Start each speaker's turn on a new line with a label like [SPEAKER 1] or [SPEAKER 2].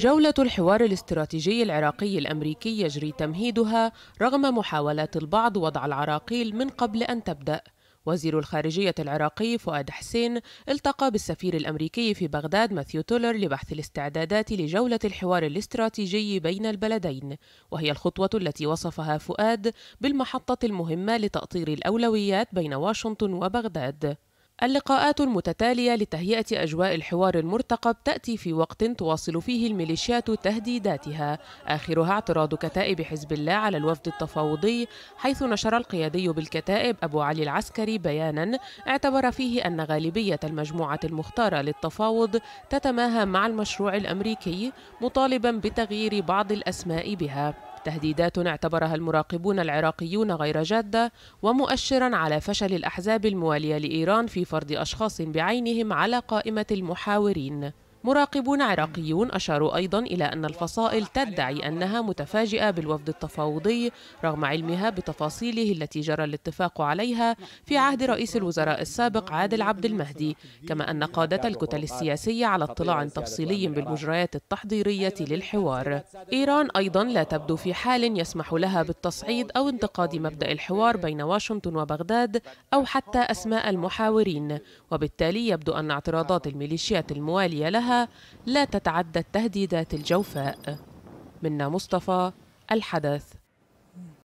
[SPEAKER 1] جولة الحوار الاستراتيجي العراقي الأمريكي يجري تمهيدها رغم محاولات البعض وضع العراقيل من قبل أن تبدأ وزير الخارجية العراقي فؤاد حسين التقى بالسفير الأمريكي في بغداد ماثيو تولر لبحث الاستعدادات لجولة الحوار الاستراتيجي بين البلدين وهي الخطوة التي وصفها فؤاد بالمحطة المهمة لتأطير الأولويات بين واشنطن وبغداد اللقاءات المتتالية لتهيئة أجواء الحوار المرتقب تأتي في وقت تواصل فيه الميليشيات تهديداتها آخرها اعتراض كتائب حزب الله على الوفد التفاوضي حيث نشر القيادي بالكتائب أبو علي العسكري بيانا اعتبر فيه أن غالبية المجموعة المختارة للتفاوض تتماهى مع المشروع الأمريكي مطالبا بتغيير بعض الأسماء بها تهديدات اعتبرها المراقبون العراقيون غير جاده ومؤشرا على فشل الاحزاب المواليه لايران في فرض اشخاص بعينهم على قائمه المحاورين مراقبون عراقيون أشاروا أيضا إلى أن الفصائل تدعي أنها متفاجئة بالوفد التفاوضي رغم علمها بتفاصيله التي جرى الاتفاق عليها في عهد رئيس الوزراء السابق عادل عبد المهدي كما أن قادة الكتل السياسية على اطلاع تفصيلي بالمجريات التحضيرية للحوار إيران أيضا لا تبدو في حال يسمح لها بالتصعيد أو انتقاد مبدأ الحوار بين واشنطن وبغداد أو حتى أسماء المحاورين وبالتالي يبدو أن اعتراضات الميليشيات الموالية لها لكنها لا تتعدى التهديدات الجوفاء منا مصطفى الحدث